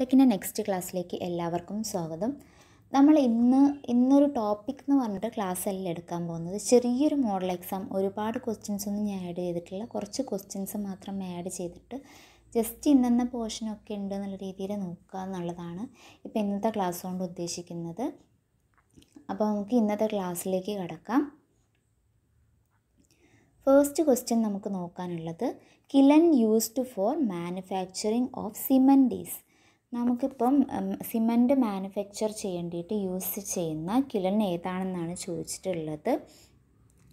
ടെക്കിൻ്റെ next ക്ലാസ്സിലേക്ക് എല്ലാവർക്കും സ്വാഗതം നമ്മൾ ഇന്ന് ഇന്നൊരു ടോപ്പിക് എന്ന് പറഞ്ഞിട്ട് ക്ലാസ് എല്ലാം എടുക്കാൻ പോകുന്നത് ചെറിയൊരു മോഡൽ എക്സാം ഒരുപാട് ക്വസ്റ്റ്യൻസ് ഒന്നും ഞാൻ ആഡ് ചെയ്തിട്ടില്ല കുറച്ച് ക്വസ്റ്റ്യൻസ് മാത്രം ആഡ് ചെയ്തിട്ട് ജസ്റ്റ് ഇന്നെന്ന പോർഷനൊക്കെ ഉണ്ട് എന്നുള്ള രീതിയിൽ നോക്കുക എന്നുള്ളതാണ് ഇപ്പോൾ ഇന്നത്തെ ക്ലാസ് കൊണ്ട് ഉദ്ദേശിക്കുന്നത് അപ്പോൾ നമുക്ക് ഇന്നത്തെ ക്ലാസ്സിലേക്ക് കടക്കാം ഫസ്റ്റ് ക്വസ്റ്റ്യൻ നമുക്ക് നോക്കാനുള്ളത് kiln used for manufacturing of cements നമുക്കിപ്പം സിമൻറ്റ് മാനുഫാക്ചർ ചെയ്യേണ്ടിയിട്ട് യൂസ് ചെയ്യുന്ന കിലൺ ഏതാണെന്നാണ് ചോദിച്ചിട്ടുള്ളത്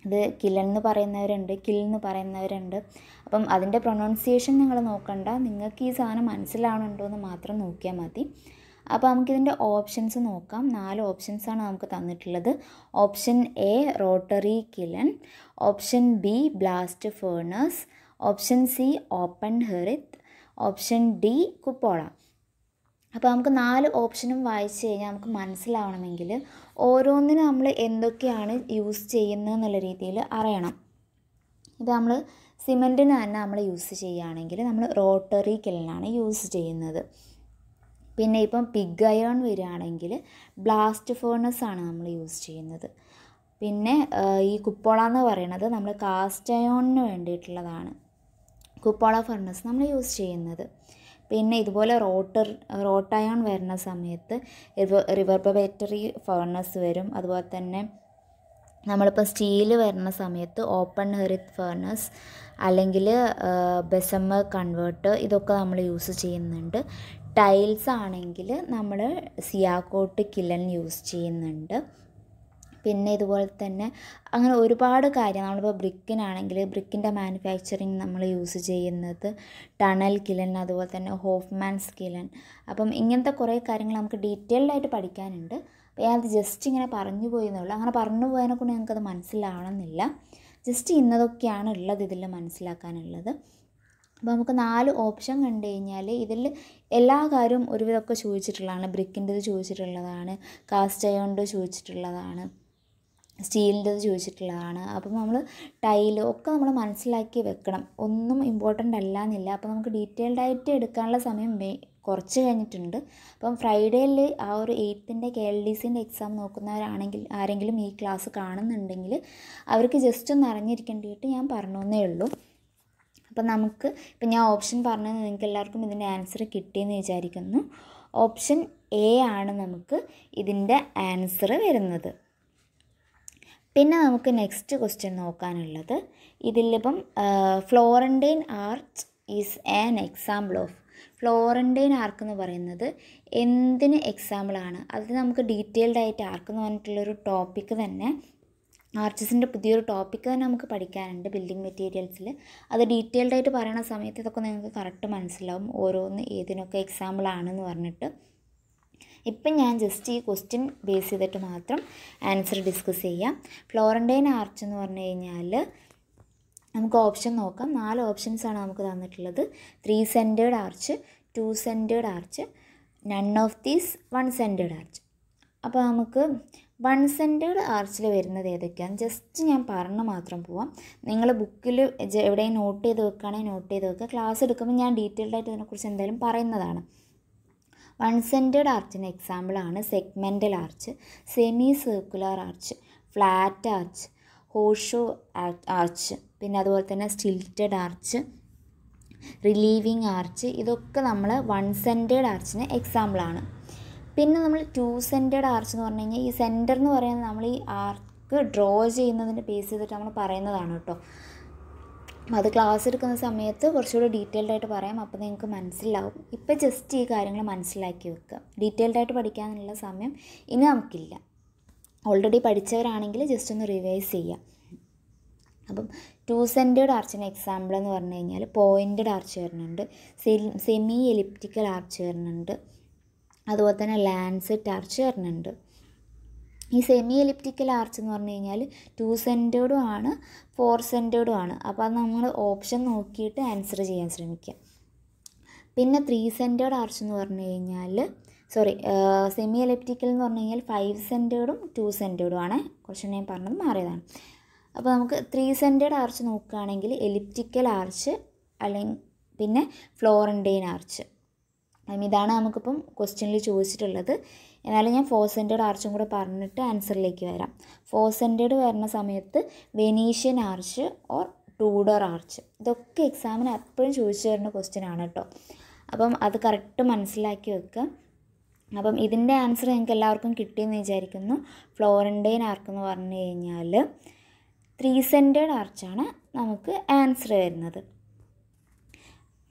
ഇത് കിലൺ എന്ന് പറയുന്നവരുണ്ട് കിൽ എന്ന് പറയുന്നവരുണ്ട് അപ്പം അതിൻ്റെ പ്രൊണൗൺസിയേഷൻ നിങ്ങൾ നോക്കണ്ട നിങ്ങൾക്ക് ഈ സാധനം മനസ്സിലാവണുണ്ടോ എന്ന് മാത്രം നോക്കിയാൽ മതി അപ്പോൾ നമുക്കിതിൻ്റെ ഓപ്ഷൻസ് നോക്കാം നാല് ഓപ്ഷൻസാണ് നമുക്ക് തന്നിട്ടുള്ളത് option A rotary kiln option B blast furnaces option C open hearth option D cupola അപ്പോൾ നമുക്ക് നാല് ഓപ്ഷനും വായിച്ച് കഴിഞ്ഞാൽ നമുക്ക് മനസ്സിലാവണമെങ്കിൽ ഓരോന്നിനും നമ്മൾ എന്തൊക്കെയാണ് യൂസ് ചെയ്യുന്നത് എന്നുള്ള രീതിയിൽ അറിയണം ഇത് നമ്മൾ സിമെൻറ്റിന് തന്നെ നമ്മൾ യൂസ് ചെയ്യുകയാണെങ്കിൽ നമ്മൾ റോട്ടറി കില്ലിനാണ് യൂസ് ചെയ്യുന്നത് പിന്നെ ഇപ്പം പിഗ് അയൺ വരികയാണെങ്കിൽ ബ്ലാസ്റ്റ് ഫേർണസ് ആണ് നമ്മൾ യൂസ് ചെയ്യുന്നത് പിന്നെ ഈ കുപ്പോള എന്ന് പറയുന്നത് നമ്മൾ കാസ്റ്റ് അയോണിന് വേണ്ടിയിട്ടുള്ളതാണ് കുപ്പോള ഫർണസ് നമ്മൾ യൂസ് ചെയ്യുന്നത് പിന്നെ ഇതുപോലെ റോട്ടർ റോട്ടയൺ വരുന്ന സമയത്ത് റിവർബറേറ്ററി ഫർണസ് വരും അതുപോലെ തന്നെ നമ്മളിപ്പോൾ സ്റ്റീൽ വരുന്ന സമയത്ത് ഓപ്പൺ ഹെറിത് ഫർണസ് അല്ലെങ്കിൽ ബെസമ്മ കൺവേർട്ട് ഇതൊക്കെ നമ്മൾ യൂസ് ചെയ്യുന്നുണ്ട് ടൈൽസ് ആണെങ്കിൽ നമ്മൾ സിയാക്കോട്ട് കില്ലൻ യൂസ് ചെയ്യുന്നുണ്ട് പിന്നെ ഇതുപോലെ തന്നെ അങ്ങനെ ഒരുപാട് കാര്യം നമ്മളിപ്പോൾ ബ്രിക്കിനാണെങ്കിൽ ബ്രിക്കിൻ്റെ മാനുഫാക്ചറിങ് നമ്മൾ യൂസ് ചെയ്യുന്നത് ടണൽ കിലൻ അതുപോലെ തന്നെ ഹോഫ്മാൻസ് സ്കിലൻ അപ്പം ഇങ്ങനത്തെ കുറേ കാര്യങ്ങൾ നമുക്ക് ഡീറ്റെയിൽഡായിട്ട് പഠിക്കാനുണ്ട് അപ്പോൾ ഞാനത് ജസ്റ്റ് ഇങ്ങനെ പറഞ്ഞു പോയി എന്നുള്ളൂ അങ്ങനെ പറഞ്ഞു പോയതിനെ കൊണ്ട് ഞങ്ങൾക്കത് മനസ്സിലാവണമെന്നില്ല ജസ്റ്റ് ഇന്നതൊക്കെയാണ് ഉള്ളത് ഇതിൽ മനസ്സിലാക്കാനുള്ളത് അപ്പോൾ നമുക്ക് നാല് ഓപ്ഷൻ കണ്ടു കഴിഞ്ഞാൽ ഇതിൽ എല്ലാ കാര്യവും ഒരുവിധമൊക്കെ ചോദിച്ചിട്ടുള്ളതാണ് ബ്രിക്കിൻ്റെത് ചോദിച്ചിട്ടുള്ളതാണ് കാസ്റ്റ് അയോണ്ട് ചോദിച്ചിട്ടുള്ളതാണ് സ്റ്റീലിൻ്റെത് ചോദിച്ചിട്ടുള്ളതാണ് അപ്പം നമ്മൾ ടൈൽ ഒക്കെ നമ്മൾ മനസ്സിലാക്കി വെക്കണം ഒന്നും ഇമ്പോർട്ടൻ്റ് അല്ല എന്നില്ല അപ്പം നമുക്ക് ഡീറ്റെയിൽഡായിട്ട് എടുക്കാനുള്ള സമയം കുറച്ച് കഴിഞ്ഞിട്ടുണ്ട് അപ്പം ഫ്രൈഡേയിൽ ആ ഒരു എയ്ത്തിൻ്റെ കെ എൽ ഡി സിൻ്റെ എക്സാം നോക്കുന്നവരാണെങ്കിൽ ആരെങ്കിലും ഈ ക്ലാസ് കാണുന്നുണ്ടെങ്കിൽ അവർക്ക് ജസ്റ്റ് ഒന്ന് അറിഞ്ഞിരിക്കേണ്ടിയിട്ട് ഞാൻ പറഞ്ഞേ ഉള്ളൂ അപ്പം നമുക്ക് ഇപ്പം ഞാൻ ഓപ്ഷൻ പറഞ്ഞത് നിങ്ങൾക്ക് എല്ലാവർക്കും ഇതിൻ്റെ ആൻസർ കിട്ടിയെന്ന് വിചാരിക്കുന്നു ഓപ്ഷൻ എ ആണ് നമുക്ക് ഇതിൻ്റെ ആൻസർ വരുന്നത് പിന്നെ നമുക്ക് നെക്സ്റ്റ് ക്വസ്റ്റ്യൻ നോക്കാനുള്ളത് ഇതിലിപ്പം Florentine arch is an example of Florentine arch എന്ന് പറയുന്നത് എന്തിന് എക്സാമ്പിളാണ് അത് നമുക്ക് ഡീറ്റെയിൽഡ് ആയിട്ട് ആർക്ക് എന്ന് പറഞ്ഞിട്ടുള്ളൊരു ടോപ്പിക്ക് തന്നെ ആർച്ചസിൻ്റെ പുതിയൊരു ടോപ്പിക്ക് തന്നെ നമുക്ക് പഠിക്കാനുണ്ട് ബിൽഡിംഗ് മെറ്റീരിയൽസിൽ അത് ഡീറ്റെയിൽഡായിട്ട് ആയിട്ട് പറയുന്ന സമയത്ത് ഇതൊക്കെ നിങ്ങൾക്ക് കറക്റ്റ് മനസ്സിലാവും ഓരോന്ന് ഏതിനൊക്കെ എക്സാമ്പിളാണെന്ന് പറഞ്ഞിട്ട് ഇപ്പം ഞാൻ ജസ്റ്റ് ഈ ക്വസ്റ്റ്യൻ ബേസ് ചെയ്തിട്ട് മാത്രം ആൻസർ ഡിസ്കസ് ചെയ്യാം ഫ്ലോറൻറ്റൈൻ ആർച്ച് എന്ന് പറഞ്ഞു കഴിഞ്ഞാൽ നമുക്ക് ഓപ്ഷൻ നോക്കാം നാല് ഓപ്ഷൻസാണ് നമുക്ക് തന്നിട്ടുള്ളത് three centred arch two centred arch none of these one centred arch അപ്പോൾ നമുക്ക് വൺ സെൻറ്റേഡ് ആർച്ചിൽ വരുന്നത് ഏതൊക്കെയാണ് ജസ്റ്റ് ഞാൻ പറഞ്ഞു മാത്രം പോവാം നിങ്ങൾ ബുക്കിൽ എവിടെയും നോട്ട് ചെയ്ത് വെക്കുകയാണെങ്കിൽ നോട്ട് ചെയ്ത് വെക്കുക ക്ലാസ് എടുക്കുമ്പോൾ ഞാൻ ഡീറ്റെയിൽഡ് ആയിട്ട് ഇതിനെക്കുറിച്ച് എന്തായാലും പറയുന്നതാണ് വൺ സെൻറ്റഡ് ആർച്ചിൻ്റെ എക്സാമ്പിളാണ് segmental arch semi circular arch flat arch horseshoe arch പിന്നെ അതുപോലെ തന്നെ സ്റ്റിൽറ്റഡ് ആർച്ച് റിലീവിങ് ആർച്ച് ഇതൊക്കെ നമ്മൾ വൺ സെൻറ്റേഡ് ആർച്ചിന് എക്സാമ്പിളാണ് പിന്നെ നമ്മൾ ടു സെൻറ്റേഡ് ആർച്ച് എന്ന് പറഞ്ഞു കഴിഞ്ഞാൽ ഈ സെൻറ്റർ എന്ന് പറയുന്നത് നമ്മൾ ഈ ആർക്ക് ഡ്രോ ചെയ്യുന്നതിൻ്റെ ബേസ് ചെയ്തിട്ട് നമ്മൾ പറയുന്നതാണ് കേട്ടോ അത് ക്ലാസ് എടുക്കുന്ന സമയത്ത് കുറച്ചുകൂടി ഡീറ്റെയിൽഡ് ആയിട്ട് പറയാം അപ്പോൾ നിങ്ങൾക്ക് മനസ്സിലാവും ഇപ്പോൾ ജസ്റ്റ് ഈ കാര്യങ്ങൾ മനസ്സിലാക്കി വെക്കുക ഡീറ്റെയിൽഡ് ആയിട്ട് പഠിക്കാനുള്ള സമയം ഇനി നമുക്കില്ല ഓൾറെഡി പഠിച്ചവരാണെങ്കിൽ ജസ്റ്റ് ഒന്ന് റിവൈസ് ചെയ്യാം അപ്പം ടു സെൻറ്റേഡ് ആർച്ചിന് എക്സാമ്പിൾ എന്ന് പറഞ്ഞു കഴിഞ്ഞാൽ പോയിൻറ്റഡ് ആർച്ച് വരുന്നുണ്ട് സെമി എലിപ്റ്റിക്കൽ ആർച്ച് വരുന്നുണ്ട് അതുപോലെ തന്നെ ലാൻസെറ്റ് ആർച്ച് വരുന്നുണ്ട് ഈ സെമി എലിപ്റ്റിക്കൽ ആർച്ച് എന്ന് പറഞ്ഞു കഴിഞ്ഞാൽ ടു സെൻറ്റേഡും ആണ് ഫോർ സെൻറ്റേഡും ആണ് അപ്പോൾ അത് നമ്മൾ ഓപ്ഷൻ നോക്കിയിട്ട് ആൻസർ ചെയ്യാൻ ശ്രമിക്കാം പിന്നെ ത്രീ സെൻറ്റേഡ് ആർച്ച് എന്ന് പറഞ്ഞു കഴിഞ്ഞാൽ സോറി സെമി എലിപ്റ്റിക്കൽ എന്ന് പറഞ്ഞു കഴിഞ്ഞാൽ ഫൈവ് സെൻറ്റേഡും ടു സെൻറ്റേഡും ആണ് കുറച്ച് ഞാൻ പറഞ്ഞത് മാറിയതാണ് അപ്പോൾ നമുക്ക് ത്രീ സെൻറ്റേഡ് ആർച്ച് നോക്കുകയാണെങ്കിൽ എലിപ്റ്റിക്കൽ ആർച്ച് അല്ലെങ്കിൽ പിന്നെ ഫ്ലോറൻറ്റൈൻ ആർച്ച് ഇതാണ് നമുക്കിപ്പം ക്വസ്റ്റ്യനിൽ ചോദിച്ചിട്ടുള്ളത് എന്നാലും ഞാൻ ഫോർ സെൻറ്റേഡ് ആർച്ചും കൂടെ പറഞ്ഞിട്ട് ആൻസറിലേക്ക് വരാം ഫോർ സെൻറ്റേഡ് വരുന്ന സമയത്ത് Venetian arch or Tudor arch ഇതൊക്കെ എക്സാമിന് എപ്പോഴും ചോദിച്ചു തരുന്ന ക്വസ്റ്റ്യൻ ആണ് കേട്ടോ അപ്പം അത് കറക്റ്റ് മനസ്സിലാക്കി വെക്കുക അപ്പം ഇതിൻ്റെ ആൻസർ ഞങ്ങൾക്ക് എല്ലാവർക്കും കിട്ടിയെന്ന് വിചാരിക്കുന്നു ഫ്ലോറൻറ്റൈൻ ആർക്ക് എന്ന് പറഞ്ഞു കഴിഞ്ഞാൽ ത്രീ സെൻറ്റേഡ് ആർച്ചാണ് നമുക്ക് ആൻസർ വരുന്നത്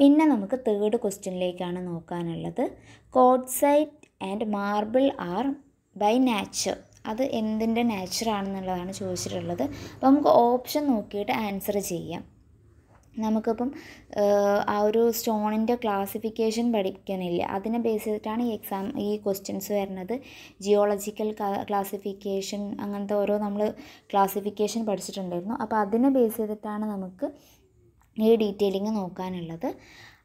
പിന്നെ നമുക്ക് തേർഡ് ക്വസ്റ്റ്യനിലേക്കാണ് നോക്കാനുള്ളത് quartzite and marble are by nature അത് എന്തിൻ്റെ നാച്ചറാണെന്നുള്ളതാണ് ചോദിച്ചിട്ടുള്ളത് അപ്പം നമുക്ക് ഓപ്ഷൻ നോക്കിയിട്ട് ആൻസർ ചെയ്യാം നമുക്കിപ്പം ആ ഒരു സ്റ്റോണിൻ്റെ ക്ലാസിഫിക്കേഷൻ പഠിക്കുന്നില്ല അതിനെ ബേസ് ചെയ്തിട്ടാണ് ഈ എക്സാം ഈ ക്വസ്റ്റ്യൻസ് വരുന്നത് ജിയോളജിക്കൽ ക്ലാസിഫിക്കേഷൻ അങ്ങനത്തെ ഓരോ നമ്മൾ ക്ലാസിഫിക്കേഷൻ പഠിച്ചിട്ടുണ്ടായിരുന്നു അപ്പോൾ അതിനെ ബേസ് ചെയ്തിട്ടാണ് നമുക്ക് ഈ ഡീറ്റെയിലിങ് നോക്കാനുള്ളത്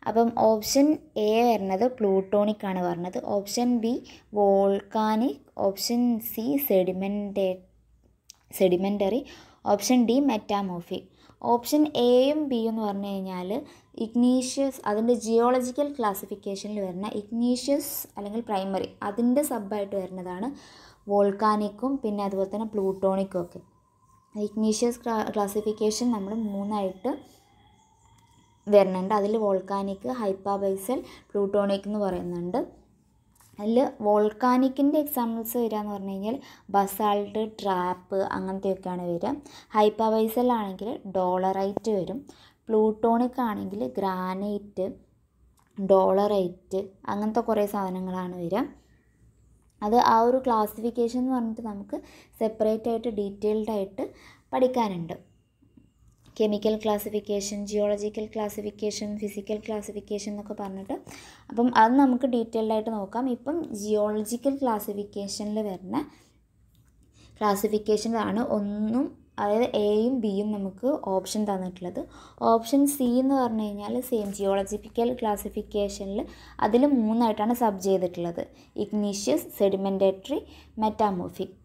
അപ്പം ഓപ്ഷൻ എ വരുന്നത് പ്ലൂട്ടോണിക് ആണ് പറഞ്ഞത് option B volcanic option C സെഡിമെൻറ്റേ sedimentary option D metamorphic option എയും ബി എന്ന് പറഞ്ഞു കഴിഞ്ഞാൽ ഇഗ്നീഷ്യസ് അതിൻ്റെ ജിയോളജിക്കൽ ക്ലാസിഫിക്കേഷനിൽ വരുന്ന ഇഗ്നീഷ്യസ് അല്ലെങ്കിൽ പ്രൈമറി അതിൻ്റെ സബായിട്ട് വരുന്നതാണ് വോൾക്കാനിക്കും പിന്നെ അതുപോലെ തന്നെ പ്ലൂട്ടോണിക്കും ഒക്കെ ഇഗ്നീഷ്യസ് ക്ലാസിഫിക്കേഷൻ നമ്മൾ മൂന്നായിട്ട് വരുന്നുണ്ട് അതിൽ വോൾക്കാനിക് ഹൈപ്പാബൈസൽ പ്ലൂട്ടോണിക് എന്ന് പറയുന്നുണ്ട് അതിൽ വോൾക്കാനിക്കിൻ്റെ എക്സാമ്പിൾസ് വരിക എന്ന് പറഞ്ഞു കഴിഞ്ഞാൽ ബസാൾട്ട് ട്രാപ്പ് അങ്ങനത്തെയൊക്കെയാണ് വരിക ഹൈപ്പാബൈസലാണെങ്കിൽ ഡോളറൈറ്റ് വരും പ്ലൂട്ടോണിക് ആണെങ്കിൽ ഗ്രാനൈറ്റ് ഡോളറൈറ്റ് അങ്ങനത്തെ കുറേ സാധനങ്ങളാണ് വരിക അത് ആ ഒരു ക്ലാസിഫിക്കേഷൻ എന്ന് പറഞ്ഞിട്ട് നമുക്ക് സെപ്പറേറ്റ് ആയിട്ട് ഡീറ്റെയിൽഡായിട്ട് ആയിട്ട് പഠിക്കാനുണ്ട് chemical classification geological classification physical classification എന്നൊക്കെ പറഞ്ഞിട്ട് അപ്പം അത് നമുക്ക് ഡീറ്റെയിൽഡ് ആയിട്ട് നോക്കാം ഇപ്പം ജിയോളജിക്കൽ ക്ലാസിഫിക്കേഷനിൽ വരുന്ന ക്ലാസിഫിക്കേഷനിലാണ് ഒന്നും അതായത് എയും ബിയും നമുക്ക് ഓപ്ഷൻ തന്നിട്ടുള്ളത് ഓപ്ഷൻ സി എന്ന് പറഞ്ഞു കഴിഞ്ഞാൽ സെയിം ജിയോളജിക്കൽ ക്ലാസിഫിക്കേഷനിൽ അതിൽ മൂന്നായിട്ടാണ് സബ് ചെയ്തിട്ടുള്ളത് ഇഗ്നീഷ്യസ് സെഡിമെൻറ്ററി മെറ്റാമോഫിക്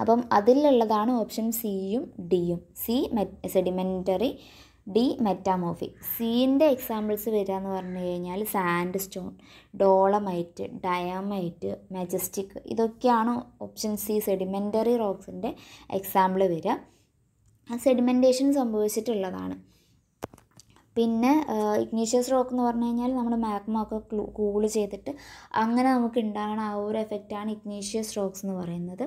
അപ്പം അതിലുള്ളതാണ് ഓപ്ഷൻ സിയും ഡിയും സി സെഡിമെൻറ്ററി ഡി മെറ്റാമോഫി സീൻ്റെ എക്സാമ്പിൾസ് വരിക എന്ന് പറഞ്ഞു കഴിഞ്ഞാൽ സാൻഡ് സ്റ്റോൺ ഡോളമൈറ്റ് ഡയമൈറ്റ് മെജസ്റ്റിക് ഇതൊക്കെയാണ് ഓപ്ഷൻ സി സെഡിമെൻ്ററി റോക്സിൻ്റെ എക്സാമ്പിൾ വരിക സെഡിമെൻറ്റേഷൻ സംഭവിച്ചിട്ടുള്ളതാണ് പിന്നെ ഇഗ്നീഷ്യസ് റോക്ക് എന്ന് പറഞ്ഞു കഴിഞ്ഞാൽ നമ്മൾ മാഗ്മ ഒക്കെ കൂള് ചെയ്തിട്ട് അങ്ങനെ നമുക്ക് ഉണ്ടാകുന്ന ആ ഒരു എഫക്റ്റാണ് ഇഗ്നീഷ്യസ് റോക്സ് എന്ന് പറയുന്നത്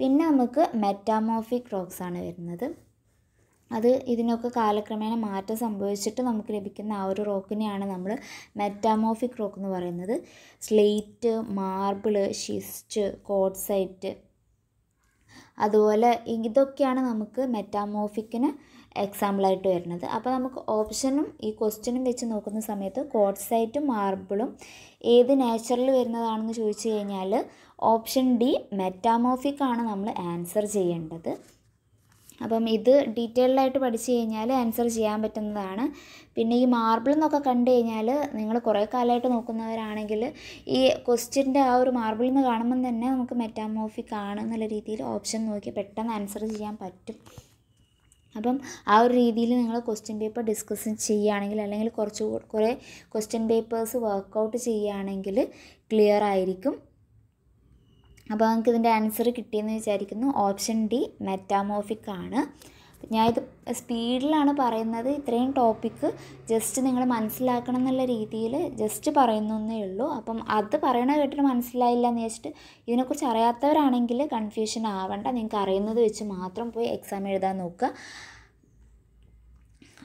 പിന്നെ നമുക്ക് മെറ്റാമോഫിക് റോക്സ് ആണ് വരുന്നത് അത് ഇതിനൊക്കെ കാലക്രമേണ മാറ്റം സംഭവിച്ചിട്ട് നമുക്ക് ലഭിക്കുന്ന ആ ഒരു റോക്കിനെയാണ് നമ്മൾ മെറ്റാമോഫിക് റോക്ക് എന്ന് പറയുന്നത് സ്ലേറ്റ് മാർബിള് ഷിസ്റ്റ് കോഡ്സൈറ്റ് അതുപോലെ ഇതൊക്കെയാണ് നമുക്ക് മെറ്റാമോഫിക്കിന് എക്സാമ്പിളായിട്ട് വരുന്നത് അപ്പോൾ നമുക്ക് ഓപ്ഷനും ഈ ക്വസ്റ്റ്യനും വെച്ച് നോക്കുന്ന സമയത്ത് കോഡ്സൈറ്റും മാർബിളും ഏത് നാച്ചുറൽ വരുന്നതാണെന്ന് ചോദിച്ചു കഴിഞ്ഞാൽ ഓപ്ഷൻ ഡി മെറ്റാമോഫിക് ആണ് നമ്മൾ ആൻസർ ചെയ്യേണ്ടത് അപ്പം ഇത് ഡീറ്റെയിൽഡായിട്ട് പഠിച്ചു കഴിഞ്ഞാൽ ആൻസർ ചെയ്യാൻ പറ്റുന്നതാണ് പിന്നെ ഈ മാർബിൾ എന്നൊക്കെ കണ്ടു കഴിഞ്ഞാൽ നിങ്ങൾ കുറേ കാലമായിട്ട് നോക്കുന്നവരാണെങ്കിൽ ഈ ക്വസ്റ്റ്യൻ്റെ ആ ഒരു മാർബിൾ എന്ന് കാണുമ്പം തന്നെ നമുക്ക് മെറ്റാമോഫിക് ആണ് എന്നുള്ള രീതിയിൽ ഓപ്ഷൻ നോക്കി പെട്ടെന്ന് ആൻസർ ചെയ്യാൻ പറ്റും അപ്പം ആ ഒരു രീതിയിൽ നിങ്ങൾ ക്വസ്റ്റ്യൻ പേപ്പർ ഡിസ്കസ് ചെയ്യുകയാണെങ്കിൽ അല്ലെങ്കിൽ കുറച്ച് കുറേ ക്വസ്റ്റ്യൻ പേപ്പേഴ്സ് വർക്കൗട്ട് ചെയ്യുകയാണെങ്കിൽ ക്ലിയർ ആയിരിക്കും അപ്പോൾ നിങ്ങൾക്ക് ഇതിൻ്റെ ആൻസർ കിട്ടിയെന്ന് വിചാരിക്കുന്നു ഓപ്ഷൻ ഡി മെറ്റാമോഫിക് ആണ് ഞാനിത് സ്പീഡിലാണ് പറയുന്നത് ഇത്രയും ടോപ്പിക്ക് ജസ്റ്റ് നിങ്ങൾ മനസ്സിലാക്കണം എന്നുള്ള രീതിയിൽ ജസ്റ്റ് പറയുന്നേ ഉള്ളൂ അപ്പം അത് പറയണ കേട്ടിട്ട് മനസ്സിലായില്ല എന്ന് വെച്ചിട്ട് ഇതിനെക്കുറിച്ച് അറിയാത്തവരാണെങ്കിൽ കൺഫ്യൂഷൻ ആവണ്ട നിങ്ങൾക്ക് അറിയുന്നത് വെച്ച് മാത്രം പോയി എക്സാം എഴുതാൻ നോക്കുക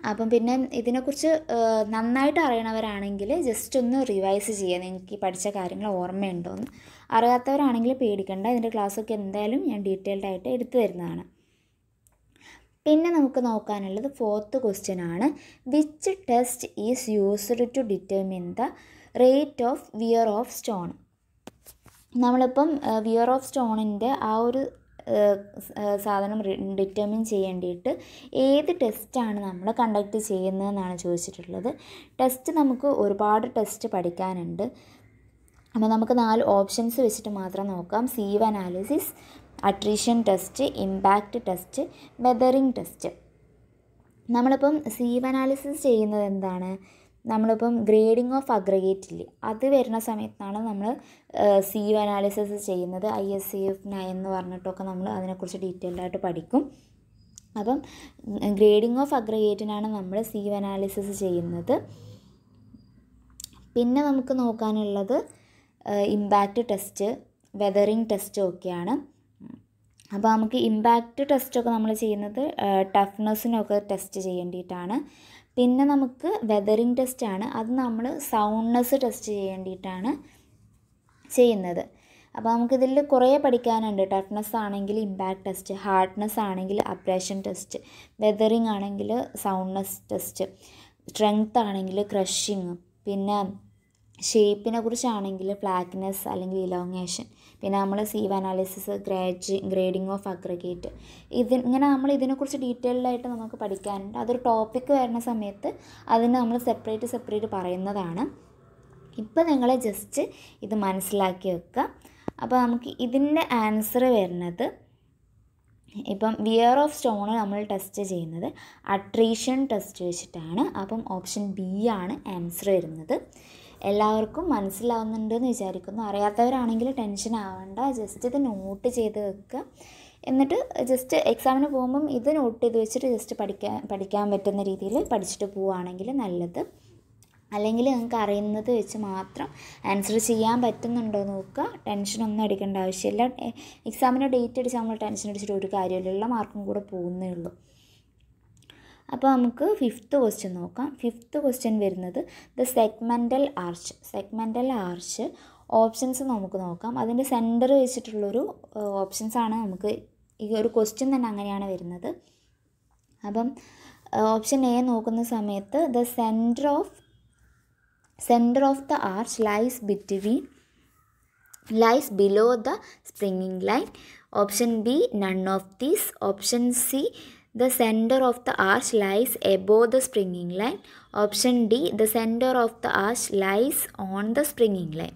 അപ്പം പിന്നെ ഇതിനെക്കുറിച്ച് നന്നായിട്ട് അറിയണവരാണെങ്കിൽ ജസ്റ്റ് ഒന്ന് റിവൈസ് ചെയ്യുക നിങ്ങൾക്ക് ഈ പഠിച്ച കാര്യങ്ങൾ എന്ന് അറിയാത്തവരാണെങ്കിൽ പേടിക്കണ്ട ഇതിൻ്റെ ക്ലാസ്സൊക്കെ എന്തായാലും ഞാൻ ഡീറ്റെയിൽഡായിട്ട് ആയിട്ട് എടുത്തു തരുന്നതാണ് പിന്നെ നമുക്ക് നോക്കാനുള്ളത് ഫോർത്ത് ക്വസ്റ്റ്യൻ ആണ് which test is used to determine the rate of wear of stone നമ്മളിപ്പം വിയർ ഓഫ് സ്റ്റോണിൻ്റെ ആ ഒരു സാധനം ഡിറ്റർമിൻ ചെയ്യേണ്ടിയിട്ട് ഏത് ടെസ്റ്റാണ് നമ്മൾ കണ്ടക്ട് ചെയ്യുന്നതെന്നാണ് ചോദിച്ചിട്ടുള്ളത് ടെസ്റ്റ് നമുക്ക് ഒരുപാട് ടെസ്റ്റ് പഠിക്കാനുണ്ട് അപ്പോൾ നമുക്ക് നാല് ഓപ്ഷൻസ് വെച്ചിട്ട് മാത്രം നോക്കാം sieve analysis attrition test impact test weathering test നമ്മളിപ്പം സി അനാലിസിസ് ചെയ്യുന്നത് എന്താണ് നമ്മളിപ്പം ഗ്രേഡിംഗ് ഓഫ് അഗ്രഗേറ്റ് ഇല്ലേ അത് വരുന്ന സമയത്താണ് നമ്മൾ സി അനാലിസിസ് ചെയ്യുന്നത് I S C F nine എന്ന് പറഞ്ഞിട്ടൊക്കെ നമ്മൾ അതിനെക്കുറിച്ച് ഡീറ്റെയിൽഡ് ആയിട്ട് പഠിക്കും അപ്പം ഗ്രേഡിംഗ് ഓഫ് അഗ്രഗേറ്റിനാണ് നമ്മൾ സി അനാലിസിസ് ചെയ്യുന്നത് പിന്നെ നമുക്ക് നോക്കാനുള്ളത് ഇമ്പാക്റ്റ് ടെസ്റ്റ് വെതറിങ് ടെസ്റ്റും ഒക്കെയാണ് അപ്പോൾ നമുക്ക് ഇമ്പാക്റ്റ് ടെസ്റ്റൊക്കെ നമ്മൾ ചെയ്യുന്നത് ടഫ്നെസ്സിനൊക്കെ ടെസ്റ്റ് ചെയ്യേണ്ടിയിട്ടാണ് പിന്നെ നമുക്ക് വെതറിങ് ടെസ്റ്റാണ് അത് നമ്മൾ സൗണ്ട്നെസ് ടെസ്റ്റ് ചെയ്യേണ്ടിയിട്ടാണ് ചെയ്യുന്നത് അപ്പോൾ നമുക്കിതിൽ കുറേ പഠിക്കാനുണ്ട് ടഫ്നെസ് ആണെങ്കിൽ ഇമ്പാക്റ്റ് ടെസ്റ്റ് ഹാർഡ്നെസ് ആണെങ്കിൽ അപ്രേഷൻ ടെസ്റ്റ് വെതറിങ് ആണെങ്കിൽ സൗണ്ട്നെസ് ടെസ്റ്റ് സ്ട്രെങ്ത് ആണെങ്കിൽ ക്രഷിങ് പിന്നെ ഷേപ്പിനെ കുറിച്ചാണെങ്കിൽ ഫ്ലാറ്റ്നെസ് അല്ലെങ്കിൽ ഇലോങ്ങേഷൻ പിന്നെ നമ്മൾ സീവ് അനാലിസിസ് ഗ്രേജ് ഗ്രേഡിംഗ് ഓഫ് അഗ്രഗേറ്റ് ഇത് ഇങ്ങനെ നമ്മൾ ഇതിനെക്കുറിച്ച് ഡീറ്റെയിൽഡായിട്ട് നമുക്ക് പഠിക്കാനുണ്ട് അതൊരു ടോപ്പിക്ക് വരുന്ന സമയത്ത് അതിന് നമ്മൾ സെപ്പറേറ്റ് സെപ്പറേറ്റ് പറയുന്നതാണ് ഇപ്പം നിങ്ങൾ ജസ്റ്റ് ഇത് മനസ്സിലാക്കി വെക്കുക അപ്പോൾ നമുക്ക് ഇതിൻ്റെ ആൻസർ വരുന്നത് ഇപ്പം വിയർ ഓഫ് സ്റ്റോൺ നമ്മൾ ടെസ്റ്റ് ചെയ്യുന്നത് അട്രീഷൻ ടെസ്റ്റ് വെച്ചിട്ടാണ് അപ്പം ഓപ്ഷൻ ബി ആണ് ആൻസർ വരുന്നത് എല്ലാവർക്കും എന്ന് വിചാരിക്കുന്നു അറിയാത്തവരാണെങ്കിൽ ടെൻഷൻ ആവണ്ട ജസ്റ്റ് ഇത് നോട്ട് ചെയ്ത് വെക്കുക എന്നിട്ട് ജസ്റ്റ് എക്സാമിന് പോകുമ്പം ഇത് നോട്ട് ചെയ്ത് വെച്ചിട്ട് ജസ്റ്റ് പഠിക്കാൻ പഠിക്കാൻ പറ്റുന്ന രീതിയിൽ പഠിച്ചിട്ട് പോവുകയാണെങ്കിൽ നല്ലത് അല്ലെങ്കിൽ നിങ്ങൾക്ക് അറിയുന്നത് വെച്ച് മാത്രം ആൻസർ ചെയ്യാൻ പറ്റുന്നുണ്ടോ നോക്കുക ടെൻഷനൊന്നും അടിക്കേണ്ട ആവശ്യമില്ല എക്സാമിന് ഡേറ്റ് അടിച്ചാൽ നമ്മൾ ടെൻഷൻ അടിച്ചിട്ട് ഒരു കാര്യമില്ല മാർക്കും കൂടെ പോകുന്നേ ഉള്ളൂ അപ്പോൾ നമുക്ക് ഫിഫ്ത്ത് ക്വസ്റ്റ്യൻ നോക്കാം ഫിഫ്ത്ത് ക്വസ്റ്റ്യൻ വരുന്നത് the segmental arch segmental arch options നമുക്ക് നോക്കാം അതിൻ്റെ സെൻറ്റർ വെച്ചിട്ടുള്ളൊരു ഓപ്ഷൻസാണ് നമുക്ക് ഈ ഒരു ക്വസ്റ്റ്യൻ തന്നെ അങ്ങനെയാണ് വരുന്നത് അപ്പം ഓപ്ഷൻ എ നോക്കുന്ന സമയത്ത് the centre of centre of the arch lies between lies below the springing line option B none of these option C the centre of the arch lies above the springing line option D the centre of the arch lies on the springing line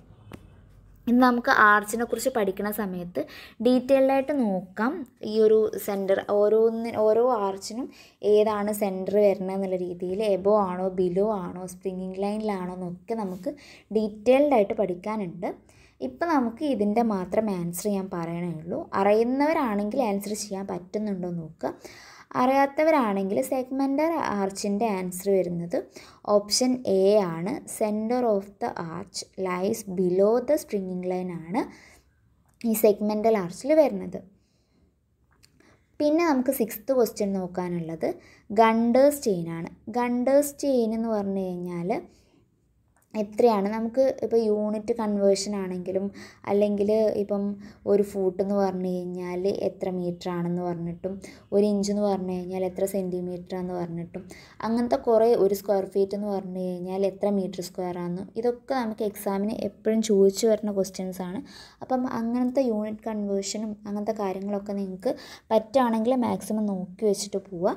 ഇന്ന് നമുക്ക് ആർച്ചിനെ കുറിച്ച് പഠിക്കുന്ന സമയത്ത് ഡീറ്റെയിൽഡായിട്ട് നോക്കാം ഈ ഒരു centre ഓരോന്നി ഓരോ ആർച്ചിനും ഏതാണ് സെൻറ്റർ വരുന്നത് എന്നുള്ള രീതിയിൽ എബോ ആണോ ബിലോ ആണോ സ്പ്രിങ്ങിങ് ലൈനിലാണോ എന്നൊക്കെ നമുക്ക് ഡീറ്റെയിൽഡായിട്ട് പഠിക്കാനുണ്ട് ഇപ്പം നമുക്ക് ഇതിൻ്റെ മാത്രം ആൻസർ ചെയ്യാൻ പറയണേ ഉള്ളൂ അറിയുന്നവരാണെങ്കിൽ ആൻസർ ചെയ്യാൻ പറ്റുന്നുണ്ടോ നോക്കുക അറിയാത്തവരാണെങ്കിൽ സെഗ്മെൻ്റർ ആർച്ചിൻ്റെ ആൻസർ വരുന്നത് ഓപ്ഷൻ എ ആണ് centre of the arch lies below the സ്ട്രിങ്ങിങ് ലൈൻ ആണ് ഈ സെഗ്മെൻ്റൽ ആർച്ചിൽ വരുന്നത് പിന്നെ നമുക്ക് സിക്സ്ത് ക്വസ്റ്റ്യൻ നോക്കാനുള്ളത് ഗണ്ടേഴ്സ് ചെയിൻ ആണ് ഗണ്ടേഴ്സ് ചെയിൻ എന്ന് പറഞ്ഞു കഴിഞ്ഞാൽ എത്രയാണ് നമുക്ക് ഇപ്പോൾ യൂണിറ്റ് കൺവേർഷൻ ആണെങ്കിലും അല്ലെങ്കിൽ ഇപ്പം ഒരു ഫൂട്ട് എന്ന് പറഞ്ഞു കഴിഞ്ഞാൽ എത്ര മീറ്റർ ആണെന്ന് പറഞ്ഞിട്ടും ഒരു ഇഞ്ച് എന്ന് പറഞ്ഞു കഴിഞ്ഞാൽ എത്ര എന്ന് പറഞ്ഞിട്ടും അങ്ങനത്തെ കുറേ ഒരു സ്ക്വയർ ഫീറ്റ് എന്ന് പറഞ്ഞു കഴിഞ്ഞാൽ എത്ര മീറ്റർ സ്ക്വയർ ആണെന്ന് ഇതൊക്കെ നമുക്ക് എക്സാമിന് എപ്പോഴും ചോദിച്ചു വരുന്ന ക്വസ്റ്റ്യൻസ് ആണ് അപ്പം അങ്ങനത്തെ യൂണിറ്റ് കൺവേർഷനും അങ്ങനത്തെ കാര്യങ്ങളൊക്കെ നിങ്ങൾക്ക് പറ്റുകയാണെങ്കിൽ മാക്സിമം നോക്കി വെച്ചിട്ട് പോവുക